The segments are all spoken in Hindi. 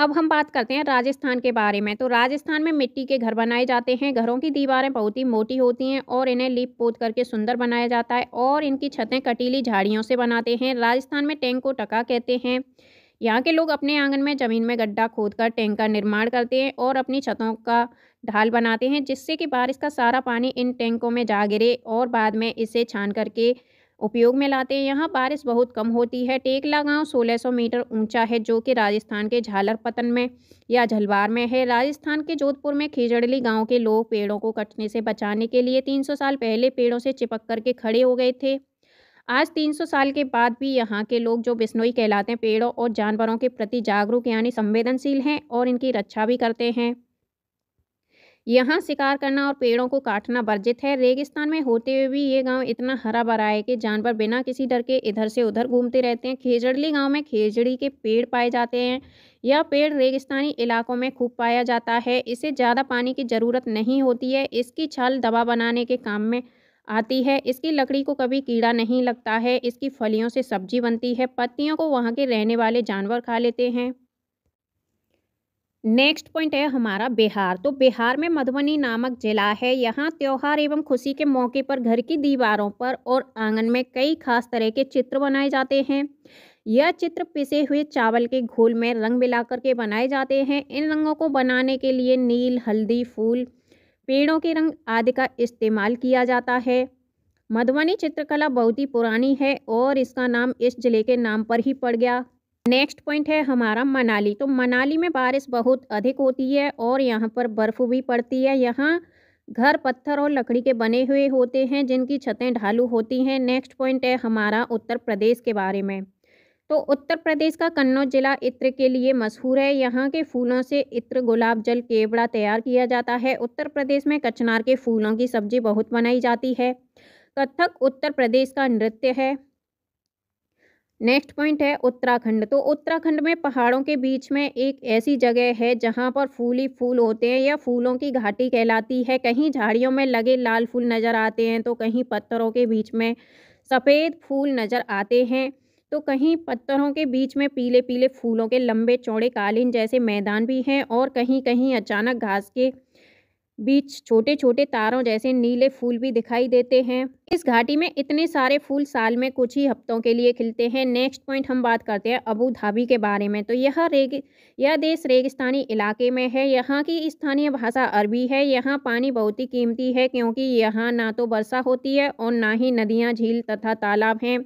अब हम बात करते हैं राजस्थान के बारे में तो राजस्थान में मिट्टी के घर बनाए जाते हैं घरों की दीवारें बहुत ही मोटी होती हैं और इन्हें लीप पोत करके सुंदर बनाया जाता है और इनकी छतें कटीली झाड़ियों से बनाते हैं राजस्थान में टैंक को टका कहते हैं यहाँ के लोग अपने आंगन में ज़मीन में गड्ढा कर टैंक का निर्माण करते हैं और अपनी छतों का ढाल बनाते हैं जिससे कि बारिश का सारा पानी इन टैंकों में जा गिरे और बाद में इसे छान करके उपयोग में लाते हैं यहाँ बारिश बहुत कम होती है टेकला गांव 1600 मीटर ऊंचा है जो कि राजस्थान के झालरपतन में या झलवार में है राजस्थान के जोधपुर में खिजड़ली गांव के लोग पेड़ों को कटने से बचाने के लिए 300 साल पहले पेड़ों से चिपक करके खड़े हो गए थे आज 300 साल के बाद भी यहाँ के लोग जो बिस्नोई कहलाते हैं पेड़ों और जानवरों के प्रति जागरूक यानी संवेदनशील हैं और इनकी रक्षा भी करते हैं यहाँ शिकार करना और पेड़ों को काटना वर्जित है रेगिस्तान में होते हुए भी ये गांव इतना हरा भरा है कि जानवर बिना किसी डर के इधर से उधर घूमते रहते हैं खेजड़ली गांव में खेजड़ी के पेड़ पाए जाते हैं यह पेड़ रेगिस्तानी इलाकों में खूब पाया जाता है इसे ज़्यादा पानी की ज़रूरत नहीं होती है इसकी छाल दवा बनाने के काम में आती है इसकी लकड़ी को कभी कीड़ा नहीं लगता है इसकी फलियों से सब्जी बनती है पत्तियों को वहाँ के रहने वाले जानवर खा लेते हैं नेक्स्ट पॉइंट है हमारा बिहार तो बिहार में मधुबनी नामक जिला है यहाँ त्यौहार एवं खुशी के मौके पर घर की दीवारों पर और आंगन में कई खास तरह के चित्र बनाए जाते हैं यह चित्र पिसे हुए चावल के घोल में रंग मिलाकर के बनाए जाते हैं इन रंगों को बनाने के लिए नील हल्दी फूल पेड़ों के रंग आदि का इस्तेमाल किया जाता है मधुबनी चित्रकला बहुत ही पुरानी है और इसका नाम इस जिले के नाम पर ही पड़ गया नेक्स्ट पॉइंट है हमारा मनाली तो मनाली में बारिश बहुत अधिक होती है और यहाँ पर बर्फ़ भी पड़ती है यहाँ घर पत्थर और लकड़ी के बने हुए होते हैं जिनकी छतें ढालू होती हैं नेक्स्ट पॉइंट है हमारा उत्तर प्रदेश के बारे में तो उत्तर प्रदेश का कन्नौज जिला इत्र के लिए मशहूर है यहाँ के फूलों से इत्र गुलाब जल केवड़ा तैयार किया जाता है उत्तर प्रदेश में कचनार के फूलों की सब्जी बहुत बनाई जाती है कथक उत्तर प्रदेश का नृत्य है नेक्स्ट पॉइंट है उत्तराखंड तो उत्तराखंड में पहाड़ों के बीच में एक ऐसी जगह है जहाँ पर फूल ही फूल होते हैं या फूलों की घाटी कहलाती है कहीं झाड़ियों में लगे लाल फूल नज़र आते हैं तो कहीं पत्थरों के बीच में सफ़ेद फूल नज़र आते हैं तो कहीं पत्थरों के बीच में पीले पीले फूलों के लंबे चौड़े कालीन जैसे मैदान भी हैं और कहीं कहीं अचानक घास के बीच छोटे छोटे तारों जैसे नीले फूल भी दिखाई देते हैं इस घाटी में इतने सारे फूल साल में कुछ ही हफ्तों के लिए खिलते हैं नेक्स्ट पॉइंट हम बात करते हैं अबू धाबी के बारे में तो यह रेग यह देश रेगिस्तानी इलाके में है यहाँ की स्थानीय भाषा अरबी है यहाँ पानी बहुत ही कीमती है क्योंकि यहाँ ना तो वर्षा होती है और ना ही नदियाँ झील तथा तालाब हैं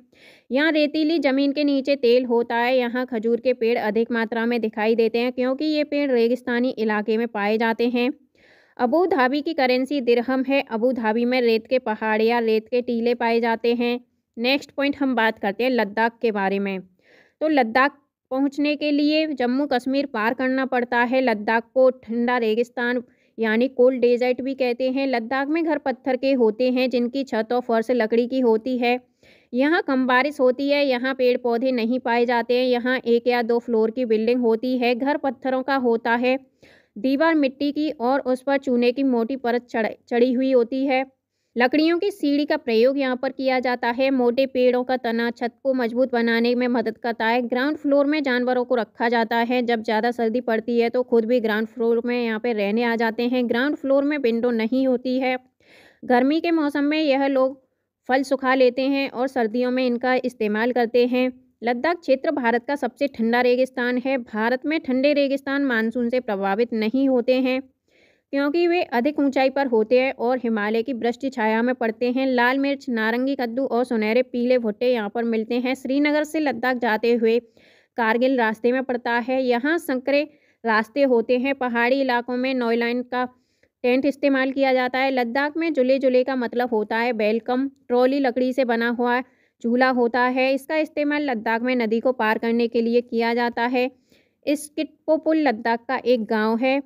यहाँ रेतीली ज़मीन के नीचे तेल होता है यहाँ खजूर के पेड़ अधिक मात्रा में दिखाई देते हैं क्योंकि ये पेड़ रेगिस्तानी इलाके में पाए जाते हैं अबू धाबी की करेंसी दिरहम है अबू धाबी में रेत के पहाड़ या रेत के टीले पाए जाते हैं नेक्स्ट पॉइंट हम बात करते हैं लद्दाख के बारे में तो लद्दाख पहुंचने के लिए जम्मू कश्मीर पार करना पड़ता है लद्दाख को ठंडा रेगिस्तान यानी कोल्ड डेजर्ट भी कहते हैं लद्दाख में घर पत्थर के होते हैं जिनकी छत और फर्श लकड़ी की होती है यहाँ कम बारिश होती है यहाँ पेड़ पौधे नहीं पाए जाते हैं यहाँ एक या दो फ्लोर की बिल्डिंग होती है घर पत्थरों का होता है दीवार मिट्टी की और उस पर चूने की मोटी परत चढ़ चढ़ी हुई होती है लकड़ियों की सीढ़ी का प्रयोग यहाँ पर किया जाता है मोटे पेड़ों का तना छत को मजबूत बनाने में मदद करता है ग्राउंड फ्लोर में जानवरों को रखा जाता है जब ज़्यादा सर्दी पड़ती है तो खुद भी ग्राउंड फ्लोर में यहाँ पर रहने आ जाते हैं ग्राउंड फ्लोर में विंडो नहीं होती है गर्मी के मौसम में यह लोग फल सुखा लेते हैं और सर्दियों में इनका इस्तेमाल करते हैं लद्दाख क्षेत्र भारत का सबसे ठंडा रेगिस्तान है भारत में ठंडे रेगिस्तान मानसून से प्रभावित नहीं होते हैं क्योंकि वे अधिक ऊंचाई पर होते हैं और हिमालय की भ्रष्ट छाया में पड़ते हैं लाल मिर्च नारंगी कद्दू और सुनहरे पीले भुट्टे यहाँ पर मिलते हैं श्रीनगर से लद्दाख जाते हुए कारगिल रास्ते में पड़ता है यहाँ संकरे रास्ते होते हैं पहाड़ी इलाकों में नॉयलैंड का टेंट इस्तेमाल किया जाता है लद्दाख में जुले जुले का मतलब होता है बेलकम ट्रॉली लकड़ी से बना हुआ है झूला होता है इसका इस्तेमाल लद्दाख में नदी को पार करने के लिए किया जाता है इस किटपो पुल लद्दाख का एक गांव है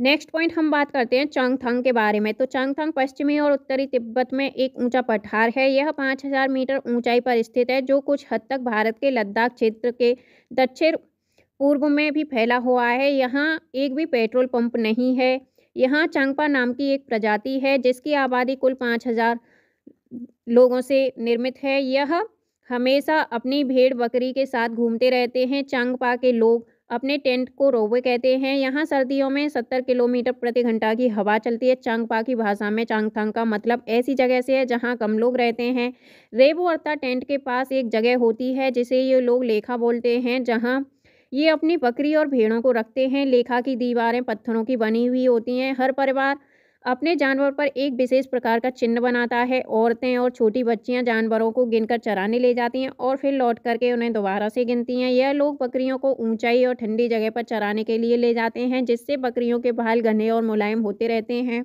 नेक्स्ट पॉइंट हम बात करते हैं चांगथंग के बारे में तो चांगथंग पश्चिमी और उत्तरी तिब्बत में एक ऊंचा पठार है यह 5000 मीटर ऊंचाई पर स्थित है जो कुछ हद तक भारत के लद्दाख क्षेत्र के दक्षिण पूर्व में भी फैला हुआ है यहाँ एक भी पेट्रोल पंप नहीं है यहाँ चांगपा नाम की एक प्रजाति है जिसकी आबादी कुल पाँच हज़ार लोगों से निर्मित है यह हमेशा अपनी भेड़ बकरी के साथ घूमते रहते हैं चांगपा के लोग अपने टेंट को रोवे कहते हैं यहाँ सर्दियों में सत्तर किलोमीटर प्रति घंटा की हवा चलती है चांगपा की भाषा में चांगथांग का मतलब ऐसी जगह से है जहाँ कम लोग रहते हैं रेबो अर्था टेंट के पास एक जगह होती है जिसे ये लोग लेखा बोलते हैं जहाँ ये अपनी बकरी और भेड़ों को रखते हैं लेखा की दीवारें पत्थरों की बनी हुई होती हैं हर परिवार अपने जानवर पर एक विशेष प्रकार का चिन्ह बनाता है औरतें और छोटी बच्चियां जानवरों को गिनकर चराने ले जाती हैं और फिर लौट करके उन्हें दोबारा से गिनती हैं यह लोग बकरियों को ऊंचाई और ठंडी जगह पर चराने के लिए ले जाते हैं जिससे बकरियों के बाल घने और मुलायम होते रहते हैं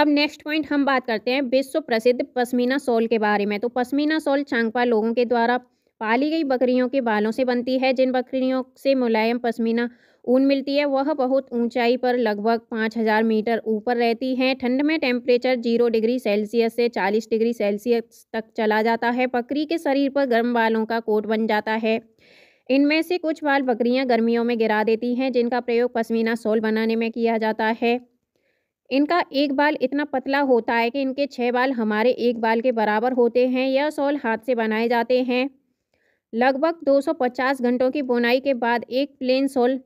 अब नेक्स्ट पॉइंट हम बात करते हैं विश्व प्रसिद्ध पश्मीना सॉल के बारे में तो पश्मीना सॉल चांगपा लोगों के द्वारा पाली गई बकरियों के बालों से बनती है जिन बकरियों से मुलायम पश्मीना ऊन मिलती है वह बहुत ऊंचाई पर लगभग 5000 मीटर ऊपर रहती हैं ठंड में टेम्परेचर जीरो डिग्री सेल्सियस से 40 डिग्री सेल्सियस तक चला जाता है बकरी के शरीर पर गर्म बालों का कोट बन जाता है इनमें से कुछ बाल बकरियां गर्मियों में गिरा देती हैं जिनका प्रयोग पश्मीना सोल बनाने में किया जाता है इनका एक बाल इतना पतला होता है कि इनके छः बाल हमारे एक बाल के बराबर होते हैं यह सोल हाथ से बनाए जाते हैं लगभग 250 घंटों की बुनाई के बाद एक प्लेन सोल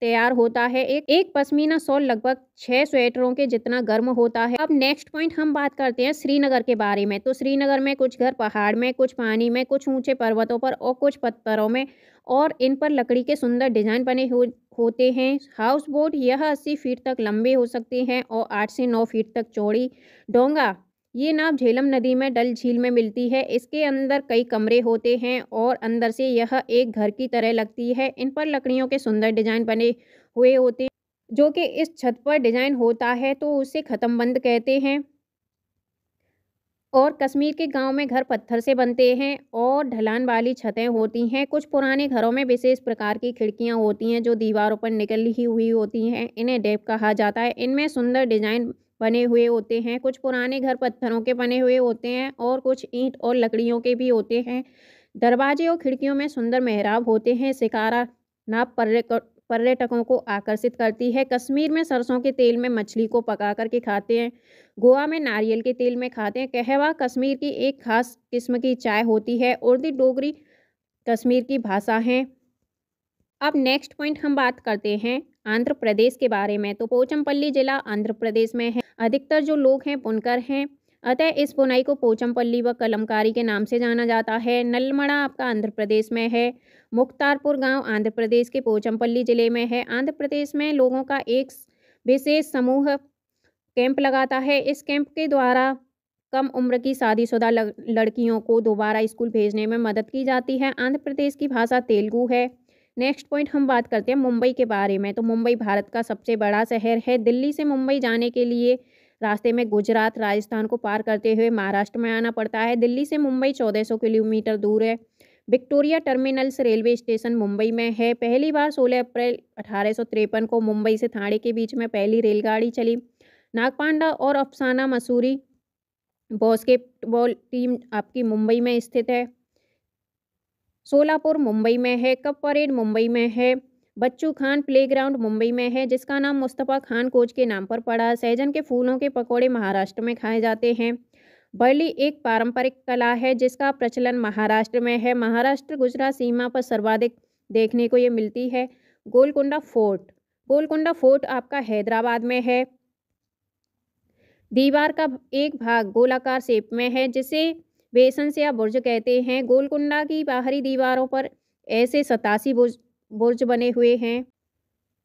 तैयार होता है एक एक पश्मीना सोल लगभग छः स्वेटरों के जितना गर्म होता है अब नेक्स्ट पॉइंट हम बात करते हैं श्रीनगर के बारे में तो श्रीनगर में कुछ घर पहाड़ में कुछ पानी में कुछ ऊंचे पर्वतों पर और कुछ पत्थरों में और इन पर लकड़ी के सुंदर डिजाइन बने हो, होते हैं हाउस बोट यह अस्सी फीट तक लंबे हो सकते हैं और आठ से नौ फीट तक चौड़ी डोंगा ये नाव झेलम नदी में डल झील में मिलती है इसके अंदर कई कमरे होते हैं और अंदर से यह एक घर की तरह लगती है इन पर लकड़ियों के सुंदर डिजाइन बने हुए होते हैं जो कि इस छत पर डिजाइन होता है तो उसे बंद कहते हैं और कश्मीर के गांव में घर पत्थर से बनते हैं और ढलान वाली छतें होती हैं कुछ पुराने घरों में विशेष प्रकार की खिड़कियां होती हैं जो दीवारों पर निकली हुई होती हैं इन्हें डेप कहा जाता है इनमें सुंदर डिजाइन बने हुए होते हैं कुछ पुराने घर पत्थरों के बने हुए होते हैं और कुछ ईंट और लकड़ियों के भी होते हैं दरवाजे और खिड़कियों में सुंदर मेहराब होते हैं शिकारा नाप पर्यटकों को आकर्षित करती है कश्मीर में सरसों के तेल में मछली को पका करके खाते हैं गोवा में नारियल के तेल में खाते हैं कहवा कश्मीर की एक खास किस्म की चाय होती है उर्दी डोगरी कश्मीर की भाषा है अब नेक्स्ट पॉइंट हम बात करते हैं आंध्र प्रदेश के बारे में तो पोचमपल्ली जिला आंध्र प्रदेश में है अधिकतर जो लोग हैं बुनकर हैं अतः इस बुनाई को पोचमपल्ली व कलमकारी के नाम से जाना जाता है नलमड़ा आपका आंध्र प्रदेश में है मुख्तारपुर गांव आंध्र प्रदेश के पोचमपल्ली जिले में है आंध्र प्रदेश में लोगों का एक विशेष समूह कैंप लगाता है इस कैंप के द्वारा कम उम्र की शादीशुदा लड़कियों को दोबारा स्कूल भेजने में मदद की जाती है आंध्र प्रदेश की भाषा तेलुगू है नेक्स्ट पॉइंट हम बात करते हैं मुंबई के बारे में तो मुंबई भारत का सबसे बड़ा शहर है दिल्ली से मुंबई जाने के लिए रास्ते में गुजरात राजस्थान को पार करते हुए महाराष्ट्र में आना पड़ता है दिल्ली से मुंबई सौ किलोमीटर दूर है Victoria terminals railway station Mumbai में है पहली बार 16 अप्रैल अठारह को मुंबई से थाने के बीच में पहली रेलगाड़ी चली नागपांडा और अफसाना मसूरी बॉस्केटबॉल टीम आपकी मुंबई में स्थित है सोलापुर मुंबई में है कप परेड मुंबई में है बच्चू खान प्लेग्राउंड मुंबई में है जिसका नाम मुस्तफ़ा खान कोच के नाम पर पड़ा सहजन के फूलों के पकौड़े महाराष्ट्र में खाए जाते हैं बर्ली एक पारंपरिक कला है जिसका प्रचलन महाराष्ट्र में है महाराष्ट्र गुजरात सीमा पर सर्वाधिक देखने को ये मिलती है गोलकुंडा फोर्ट गोलकुंडा फोर्ट आपका हैदराबाद में है दीवार का एक भाग गोलाकार शेप में है जिसे बेसंस या बुर्ज कहते हैं गोलकुंडा की बाहरी दीवारों पर ऐसे सतासी बुर्ज बुर्ज बने हुए हैं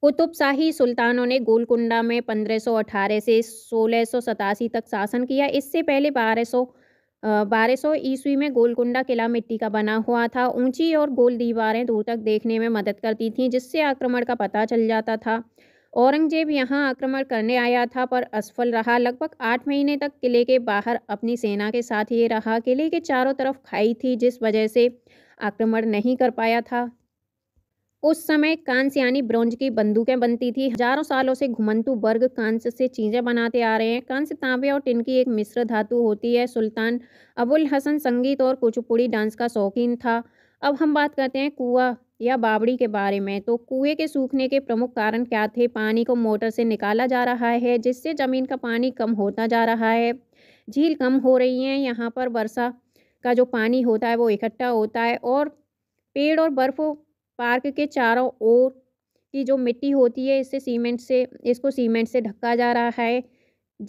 कुतुबशाही सुल्तानों ने गोलकुंडा में 1518 से सोलह तक शासन किया इससे पहले 1200 सौ ईस्वी में गोलकुंडा किला मिट्टी का बना हुआ था ऊंची और गोल दीवारें दूर तक देखने में मदद करती थीं जिससे आक्रमण का पता चल जाता था औरंगजेब यहाँ आक्रमण करने आया था पर असफल रहा लगभग आठ महीने तक किले के बाहर अपनी सेना के साथ ये रहा किले के चारों तरफ खाई थी जिस वजह से आक्रमण नहीं कर पाया था उस समय कांस यानी ब्रोंज की बंदूकें बनती थी हजारों सालों से घुमंतु वर्ग कांस से चीज़ें बनाते आ रहे हैं कांस तांबे और टिन की एक मिश्र धातु होती है सुल्तान अबुल हसन संगीत और कुचुपुड़ी डांस का शौकीन था अब हम बात करते हैं कुआ या बावड़ी के बारे में तो कुएं के सूखने के प्रमुख कारण क्या थे पानी को मोटर से निकाला जा रहा है जिससे ज़मीन का पानी कम होता जा रहा है झील कम हो रही हैं यहाँ पर वर्षा का जो पानी होता है वो इकट्ठा होता है और पेड़ और बर्फ पार्क के चारों ओर की जो मिट्टी होती है इससे सीमेंट से इसको सीमेंट से ढका जा रहा है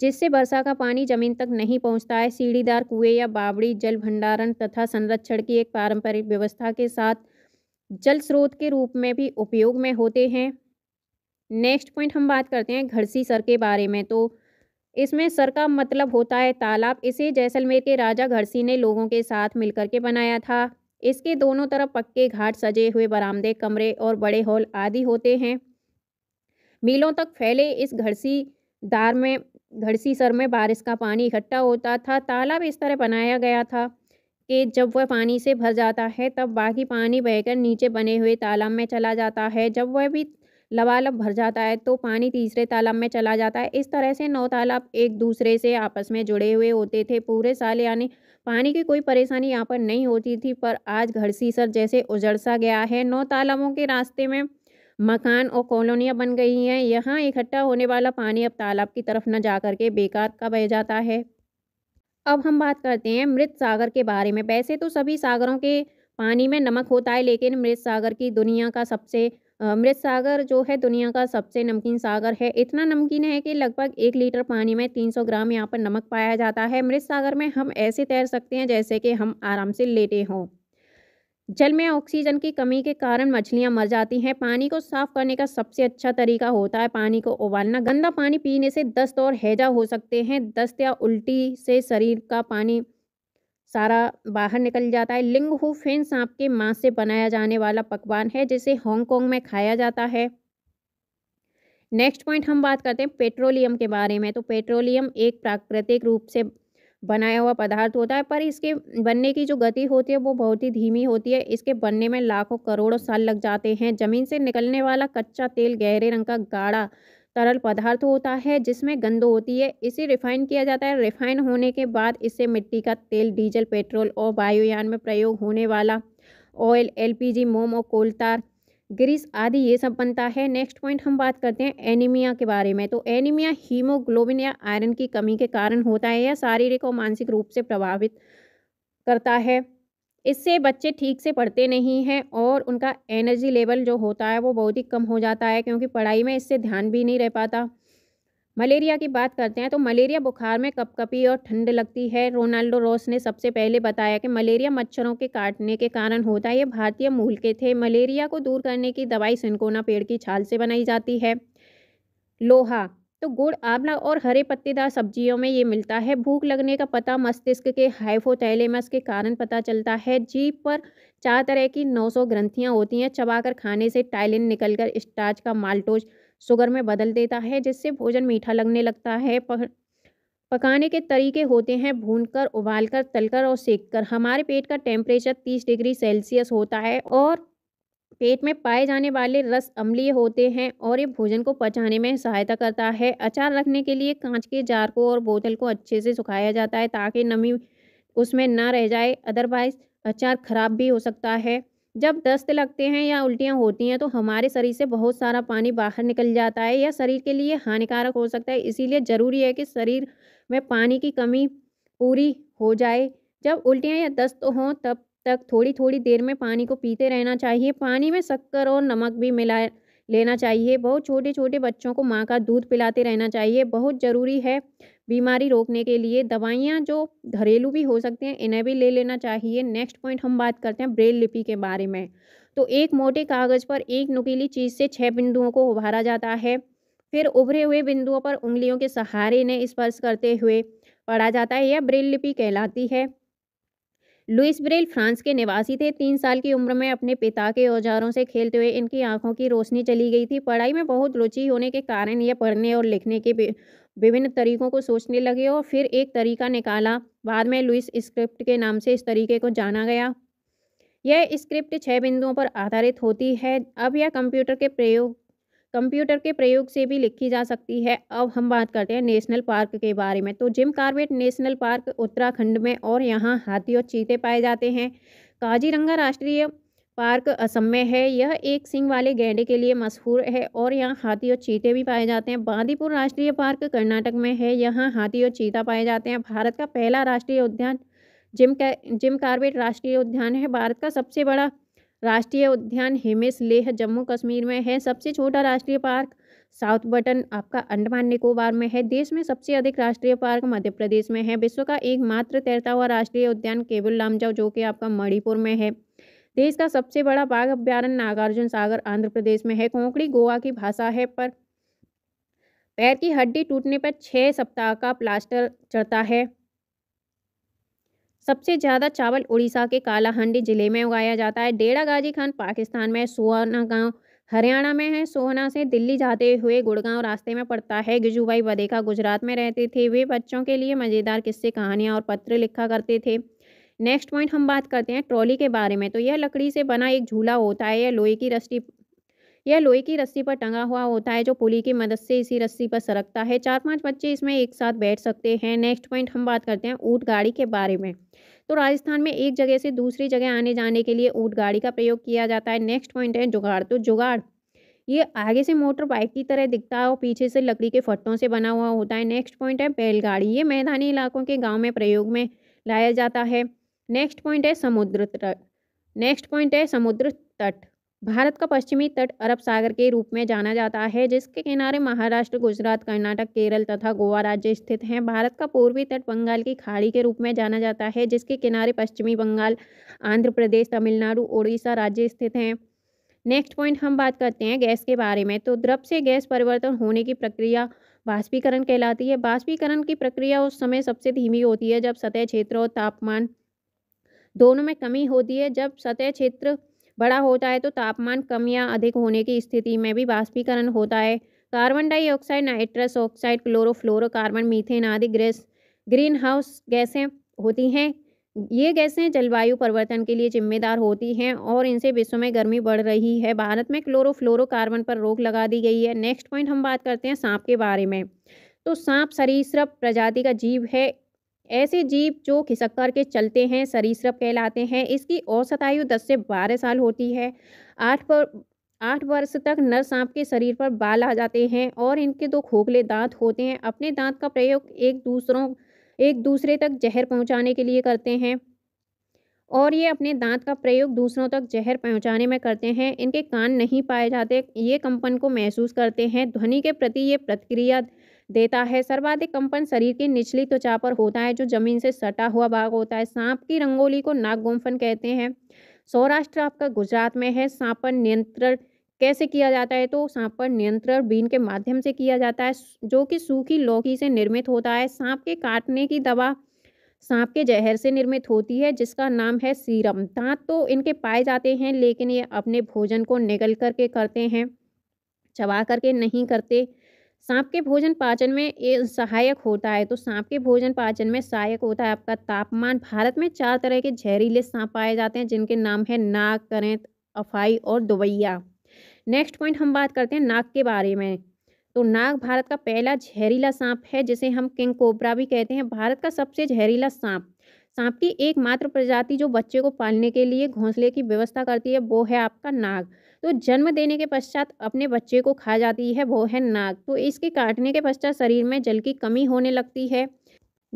जिससे वर्षा का पानी जमीन तक नहीं पहुंचता है सीढ़ीदार कुएं या बावड़ी जल भंडारण तथा संरक्षण की एक पारंपरिक व्यवस्था के साथ जल स्रोत के रूप में भी उपयोग में होते हैं नेक्स्ट पॉइंट हम बात करते हैं घड़सी सर के बारे में तो इसमें सर का मतलब होता है तालाब इसे जैसलमेर के राजा घड़सी ने लोगों के साथ मिलकर के बनाया था इसके दोनों तरफ पक्के घाट सजे हुए बरामदे कमरे और बड़े हॉल आदि होते हैं मीलों तक फैले इस घड़सी दार में घड़सी सर में बारिश का पानी इकट्ठा होता था तालाब इस तरह बनाया गया था के जब वह पानी से भर जाता है तब बाकी पानी बहकर नीचे बने हुए तालाब में चला जाता है जब वह भी लबालब भर जाता है तो पानी तीसरे तालाब में चला जाता है इस तरह से नौ तालाब एक दूसरे से आपस में जुड़े हुए होते थे पूरे साल यानी पानी की कोई परेशानी यहाँ पर नहीं होती थी पर आज घर सर जैसे उजड़ सा गया है नौ तालाबों के रास्ते में मकान और कॉलोनियाँ बन गई हैं यहाँ इकट्ठा होने वाला पानी अब तालाब की तरफ न जा करके बेकार का बह जाता है अब हम बात करते हैं मृत सागर के बारे में वैसे तो सभी सागरों के पानी में नमक होता है लेकिन मृत सागर की दुनिया का सबसे मृत सागर जो है दुनिया का सबसे नमकीन सागर है इतना नमकीन है कि लगभग एक लीटर पानी में 300 ग्राम यहाँ पर नमक पाया जाता है मृत सागर में हम ऐसे तैर सकते हैं जैसे कि हम आराम से लेटे हों जल में ऑक्सीजन की कमी के कारण मछलियाँ मर जाती हैं पानी को साफ करने का सबसे अच्छा तरीका होता है पानी को उबालना गंदा पानी पीने से दस्त और हैजा हो सकते हैं दस्त या उल्टी से शरीर का पानी सारा बाहर निकल जाता है लिंग हु फेन सांप के मांस से बनाया जाने वाला पकवान है जिसे हांगकॉन्ग में खाया जाता है नेक्स्ट पॉइंट हम बात करते हैं पेट्रोलियम के बारे में तो पेट्रोलियम एक प्राकृतिक रूप से बनाया हुआ पदार्थ होता है पर इसके बनने की जो गति होती है वो बहुत ही धीमी होती है इसके बनने में लाखों करोड़ों साल लग जाते हैं ज़मीन से निकलने वाला कच्चा तेल गहरे रंग का गाढ़ा तरल पदार्थ होता है जिसमें गंध होती है इसे रिफाइन किया जाता है रिफाइन होने के बाद इससे मिट्टी का तेल डीजल पेट्रोल और वायुयान में प्रयोग होने वाला ऑयल एलपीजी मोम और कोलतार ग्रीस आदि ये सब बनता है नेक्स्ट पॉइंट हम बात करते हैं एनीमिया के बारे में तो एनीमिया हीमोग्लोबिन या आयरन की कमी के कारण होता है या शारीरिक और मानसिक रूप से प्रभावित करता है इससे बच्चे ठीक से पढ़ते नहीं हैं और उनका एनर्जी लेवल जो होता है वो बहुत ही कम हो जाता है क्योंकि पढ़ाई में इससे ध्यान भी नहीं रह पाता मलेरिया की बात करते हैं तो मलेरिया बुखार में कपकपी और ठंड लगती है रोनाल्डो रोस ने सबसे पहले बताया कि मलेरिया मच्छरों के काटने के कारण होता है ये भारतीय मूल के थे मलेरिया को दूर करने की दवाई सिनकोना पेड़ की छाल से बनाई जाती है लोहा तो गुड़ आंवला और हरे पत्तेदार सब्जियों में ये मिलता है भूख लगने का पता मस्तिष्क के हाइफोथैलेमस के कारण पता चलता है जीप पर चार तरह की 900 ग्रंथियाँ होती हैं चबाकर खाने से टाइलिन निकलकर स्टार्च का माल्टोज शुगर में बदल देता है जिससे भोजन मीठा लगने लगता है पकाने के तरीके होते हैं भूनकर उबालकर तलकर और सेककर हमारे पेट का टेम्परेचर 30 डिग्री सेल्सियस होता है और पेट में पाए जाने वाले रस अम्लीय होते हैं और ये भोजन को पचाने में सहायता करता है अचार रखने के लिए कांच के जार को और बोतल को अच्छे से सुखाया जाता है ताकि नमी उसमें ना रह जाए अदरवाइज अचार खराब भी हो सकता है जब दस्त लगते हैं या उल्टियाँ होती हैं तो हमारे शरीर से बहुत सारा पानी बाहर निकल जाता है या शरीर के लिए हानिकारक हो सकता है इसीलिए ज़रूरी है कि शरीर में पानी की कमी पूरी हो जाए जब उल्टियाँ या दस्त हों तब तक थोड़ी थोड़ी देर में पानी को पीते रहना चाहिए पानी में शक्कर और नमक भी मिला लेना चाहिए बहुत छोटे छोटे बच्चों को माँ का दूध पिलाते रहना चाहिए बहुत ज़रूरी है बीमारी रोकने के लिए दवाइयाँ जो घरेलू भी हो सकती हैं इन्हें भी ले लेना चाहिए नेक्स्ट पॉइंट हम बात करते हैं ब्रेल लिपि के बारे में तो एक मोटे कागज़ पर एक नुकीली चीज़ से छः बिंदुओं को उभारा जाता है फिर उभरे हुए बिंदुओं पर उंगलियों के सहारे इन्हें स्पर्श करते हुए पढ़ा जाता है यह ब्रेल लिपि कहलाती है लुइस ब्रेल फ्रांस के निवासी थे तीन साल की उम्र में अपने पिता के औजारों से खेलते हुए इनकी आंखों की रोशनी चली गई थी पढ़ाई में बहुत रुचि होने के कारण यह पढ़ने और लिखने के विभिन्न तरीकों को सोचने लगे और फिर एक तरीका निकाला बाद में लुइस स्क्रिप्ट के नाम से इस तरीके को जाना गया यह स्क्रिप्ट छः बिंदुओं पर आधारित होती है अब यह कंप्यूटर के प्रयोग कंप्यूटर के प्रयोग से भी लिखी जा सकती है अब हम बात करते हैं नेशनल पार्क के बारे में तो Jim Corbett National Park Uttarakhand में और यहाँ हाथी और चीते पाए जाते हैं काजीरंगा राष्ट्रीय पार्क असम में है यह एक सिंह वाले गैंडे के लिए मशहूर है और यहाँ हाथी और चीते भी पाए जाते हैं बांदीपुर राष्ट्रीय पार्क कर्नाटक में है यहाँ हाथी और चीता पाए जाते हैं भारत का पहला राष्ट्रीय उद्यान जिम का जिम कार्बेट राष्ट्रीय उद्यान है भारत का सबसे बड़ा राष्ट्रीय उद्यान हेमेश लेह जम्मू कश्मीर में है सबसे छोटा राष्ट्रीय पार्क साउथ बटन आपका अंडमान निकोबार में है देश में सबसे अधिक राष्ट्रीय पार्क मध्य प्रदेश में है विश्व का एकमात्र तैरता हुआ राष्ट्रीय उद्यान केबुल लामजाओ जो कि आपका मणिपुर में है देश का सबसे बड़ा बाघ अभ्यारण्य नागार्जुन सागर आंध्र प्रदेश में है कोंकड़ी गोवा की भाषा है पर पैर की हड्डी टूटने पर छः सप्ताह का प्लास्टर चढ़ता है सबसे ज़्यादा चावल उड़ीसा के कालाहंडी जिले में उगाया जाता है डेरा गाजी खान पाकिस्तान में सोहना गांव हरियाणा में है सोहना से दिल्ली जाते हुए गुड़गांव रास्ते में पड़ता है गिजूभाई बदेखा गुजरात में रहते थे वे बच्चों के लिए मज़ेदार किस्से कहानियाँ और पत्र लिखा करते थे नेक्स्ट पॉइंट हम बात करते हैं ट्रॉली के बारे में तो यह लकड़ी से बना एक झूला होता है यह लोहे की रस्सी यह लोहे की रस्सी पर टंगा हुआ होता है जो पुली की मदद से इसी रस्सी पर सरकता है चार पांच बच्चे इसमें एक साथ बैठ सकते हैं नेक्स्ट पॉइंट हम बात करते हैं ऊँट गाड़ी के बारे में तो राजस्थान में एक जगह से दूसरी जगह आने जाने के लिए ऊँट गाड़ी का प्रयोग किया जाता है नेक्स्ट पॉइंट है जुगाड़ तो जुगाड़ ये आगे से मोटर बाइक की तरह दिखता है और पीछे से लकड़ी के फट्टों से बना हुआ होता है नेक्स्ट पॉइंट है बैलगाड़ी ये मैदानी इलाकों के गांव में प्रयोग में लाया जाता है नेक्स्ट पॉइंट है समुद्र तट नेक्स्ट पॉइंट है समुद्र तट भारत का पश्चिमी तट अरब सागर के रूप में जाना जाता है जिसके किनारे महाराष्ट्र गुजरात कर्नाटक केरल तथा गोवा राज्य स्थित हैं भारत का पूर्वी तट बंगाल की खाड़ी के रूप में जाना जाता है जिसके किनारे पश्चिमी बंगाल आंध्र प्रदेश तमिलनाडु उड़ीसा राज्य स्थित हैं नेक्स्ट पॉइंट हम बात करते हैं गैस के बारे में तो द्रव से गैस परिवर्तन होने की प्रक्रिया बाष्पीकरण कहलाती है बाष्पीकरण की प्रक्रिया उस समय सबसे धीमी होती है जब सतह क्षेत्र और तापमान दोनों में कमी होती है जब सतह क्षेत्र बड़ा होता है तो तापमान कम या अधिक होने की स्थिति में भी बाष्पीकरण होता है carbon dioxide nitrous oxide chlorofluorocarbon methane आदि ग्रेस ग्रीन हाउस गैसें होती हैं ये गैसें जलवायु परिवर्तन के लिए जिम्मेदार होती हैं और इनसे विश्व में गर्मी बढ़ रही है भारत में क्लोरोफ्लोरोकार्बन पर रोक लगा दी गई है नेक्स्ट पॉइंट हम बात करते हैं सांप के बारे में तो सांप सरीसृप प्रजाति का जीव है ऐसे जीव जो खिसक के चलते हैं सरीसृप कहलाते हैं इसकी औसत आयु दस से बारह साल होती है आठ पर आठ वर्ष तक नर सांप के शरीर पर बाल आ जाते हैं और इनके दो खोखले दांत होते हैं अपने दांत का प्रयोग एक दूसरों एक दूसरे तक जहर पहुंचाने के लिए करते हैं और ये अपने दांत का प्रयोग दूसरों तक जहर पहुंचाने में करते हैं इनके कान नहीं पाए जाते ये कंपन को महसूस करते हैं ध्वनि के प्रति ये प्रतिक्रिया देता है सर्वाधिक कंपन शरीर के निचली त्वचा पर होता है जो जमीन से सटा हुआ भाग होता है सांप की रंगोली को नागगोम्फन कहते हैं सौराष्ट्र आपका गुजरात में है सांप पर नियंत्रण कैसे किया जाता है तो सांप पर नियंत्रण बीन के माध्यम से किया जाता है जो कि सूखी लौकी से निर्मित होता है सांप के काटने की दवा सांप के जहर से निर्मित होती है जिसका नाम है सीरम दांत तो इनके पाए जाते हैं लेकिन ये अपने भोजन को निगल करके करते हैं चबा करके नहीं करते सांप के भोजन पाचन में ये सहायक होता है तो सांप के भोजन पाचन में सहायक होता है आपका तापमान भारत में चार तरह के जहरीले सांप पाए जाते हैं जिनके नाम है नाग करेंत अफाई और दुबैया नेक्स्ट पॉइंट हम बात करते हैं नाग के बारे में तो नाग भारत का पहला जहरीला सांप है जिसे हम किंग कोबरा भी कहते हैं भारत का सबसे जहरीला सांप सांप की एकमात्र प्रजाति जो बच्चे को पालने के लिए घोंसले की व्यवस्था करती है वो है आपका नाग तो जन्म देने के पश्चात अपने बच्चे को खा जाती है वो है नाग तो इसके काटने के पश्चात शरीर में जल की कमी होने लगती है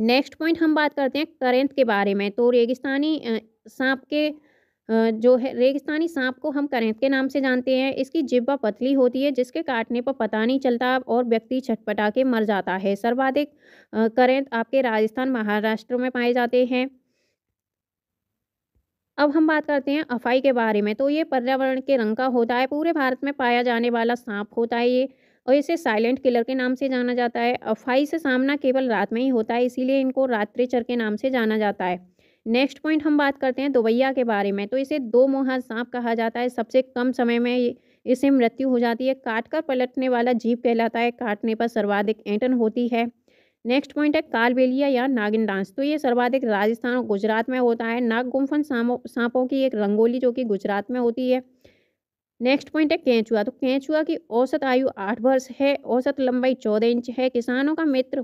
नेक्स्ट पॉइंट हम बात करते हैं करेंथ के बारे में तो रेगिस्तानी सांप के जो है रेगिस्तानी सांप को हम करेंथ के नाम से जानते हैं इसकी जिब्बा पतली होती है जिसके काटने पर पता नहीं चलता और व्यक्ति छटपटा के मर जाता है सर्वाधिक करेंत आपके राजस्थान महाराष्ट्र में पाए जाते हैं अब हम बात करते हैं अफाई के बारे में तो ये पर्यावरण के रंग का होता है पूरे भारत में पाया जाने वाला सांप होता है ये और इसे साइलेंट किलर के नाम से जाना जाता है अफाई से सामना केवल रात में ही होता है इसीलिए इनको रात्रिचर के नाम से जाना जाता है नेक्स्ट पॉइंट हम बात करते हैं दुबैया के बारे में तो इसे दो मुहा सांप कहा जाता है सबसे कम समय में इसे मृत्यु हो जाती है काट कर पलटने वाला जीप कहलाता है काटने पर सर्वाधिक एंटन होती है नेक्स्ट पॉइंट है कालबेलिया या नागिन डांस तो ये सर्वाधिक राजस्थान और गुजरात में होता है नागगुम्फन सांपों की एक रंगोली जो कि गुजरात में होती है नेक्स्ट पॉइंट है केंचुआ तो केंचुआ की औसत आयु आठ वर्ष है औसत लंबाई चौदह इंच है किसानों का मित्र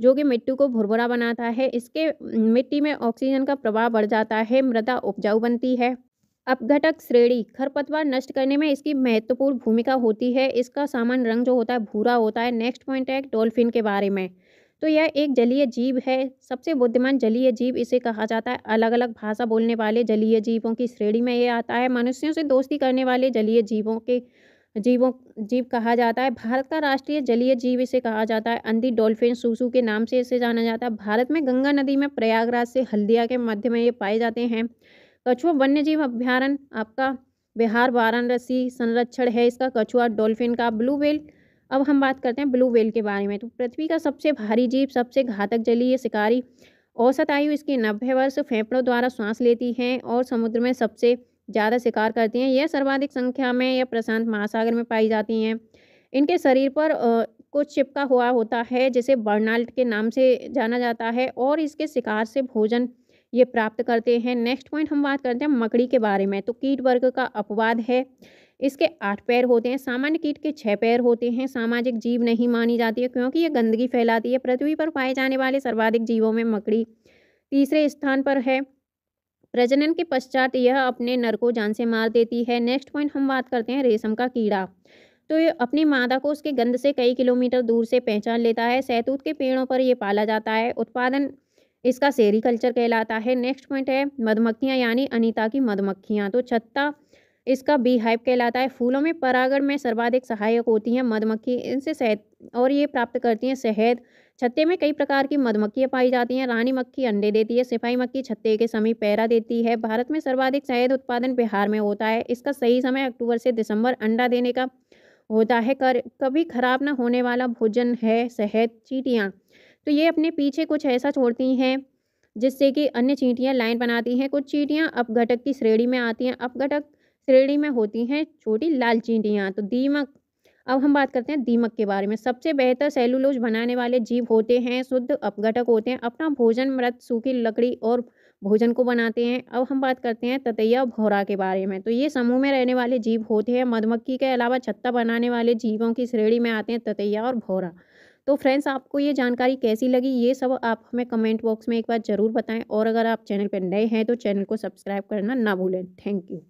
जो कि मिट्टी को भुरभुरा बनाता है इसके मिट्टी में ऑक्सीजन का प्रभाव बढ़ जाता है मृदा उपजाऊ बनती है अपघटक श्रेणी खरपतवार नष्ट करने में इसकी महत्वपूर्ण भूमिका होती है इसका सामान्य रंग जो होता है भूरा होता है नेक्स्ट पॉइंट है डॉल्फिन के बारे में तो यह एक जलीय जीव है सबसे बुद्धिमान जलीय जीव इसे कहा जाता है अलग अलग भाषा बोलने वाले जलीय जीवों की श्रेणी में ये आता है मनुष्यों से दोस्ती करने वाले जलीय जीवों के जीवों जीव कहा जाता है भारत का राष्ट्रीय जलीय जीव इसे कहा जाता है अंधी डॉल्फिन सूसू के नाम से इसे जाना जाता है भारत में गंगा नदी में प्रयागराज से हल्दिया के मध्य में ये पाए जाते हैं कछुआ वन्य जीव अभ्यारण आपका बिहार वाराणसी संरक्षण है इसका कछुआ डॉल्फिन का ब्लू वेल अब हम बात करते हैं ब्लू वेल के बारे में तो पृथ्वी का सबसे भारी जीव सबसे घातक जलीय शिकारी औसत आयु इसके नब्बे वर्ष फेफड़ों द्वारा सांस लेती हैं और समुद्र में सबसे ज़्यादा शिकार करती हैं यह सर्वाधिक संख्या में यह प्रशांत महासागर में पाई जाती हैं इनके शरीर पर कुछ चिपका हुआ होता है जिसे बर्नाल्ट के नाम से जाना जाता है और इसके शिकार से भोजन ये प्राप्त करते हैं नेक्स्ट पॉइंट हम बात करते हैं मकड़ी के बारे में तो कीट वर्ग का अपवाद है इसके आठ पैर होते हैं सामान्य कीट के छः पैर होते हैं सामाजिक जीव नहीं मानी जाती है क्योंकि ये गंदगी फैलाती है पृथ्वी पर पाए जाने वाले सर्वाधिक जीवों में मकड़ी तीसरे स्थान पर है प्रजनन के पश्चात यह अपने नर को जान से मार देती है नेक्स्ट पॉइंट हम बात करते हैं रेशम का कीड़ा तो ये अपनी मादा को उसके गंध से कई किलोमीटर दूर से पहचान लेता है सैतूत के पेड़ों पर यह पाला जाता है उत्पादन इसका सेरिकल्चर कहलाता है नेक्स्ट पॉइंट है मधुमक्खियाँ यानी अनिता की मधुमक्खियाँ तो छत्ता इसका बी हाइप कहलाता है फूलों में परागण में सर्वाधिक सहायक होती हैं मधुमक्खी इनसे शहद और ये प्राप्त करती हैं शहद छत्ते में कई प्रकार की मधुमक्खियाँ पाई जाती हैं रानी मक्खी अंडे देती है सिपाही मक्खी छत्ते के समीप पैरा देती है भारत में सर्वाधिक शहद उत्पादन बिहार में होता है इसका सही समय अक्टूबर से दिसंबर अंडा देने का होता है कर कभी खराब ना होने वाला भोजन है शहद चीटियाँ तो ये अपने पीछे कुछ ऐसा छोड़ती हैं जिससे कि अन्य चींटियाँ लाइन बनाती हैं कुछ चींटियाँ अपघटक की श्रेणी में आती हैं अपघटक श्रेणी में होती हैं छोटी लाल चींटियाँ तो दीमक अब हम बात करते हैं दीमक के बारे में सबसे बेहतर सेलुलोज बनाने वाले जीव होते हैं शुद्ध अपघटक होते हैं अपना भोजन मृत सूखी लकड़ी और भोजन को बनाते हैं अब हम बात करते हैं ततैया भौरा के बारे में तो ये समूह में रहने वाले जीव होते हैं मधुमक्खी के अलावा छत्ता बनाने वाले जीवों की श्रेणी में आते हैं ततैया और भौरा तो फ्रेंड्स आपको ये जानकारी कैसी लगी ये सब आप हमें कमेंट बॉक्स में एक बार ज़रूर बताएं और अगर आप चैनल पर नए हैं तो चैनल को सब्सक्राइब करना ना भूलें थैंक यू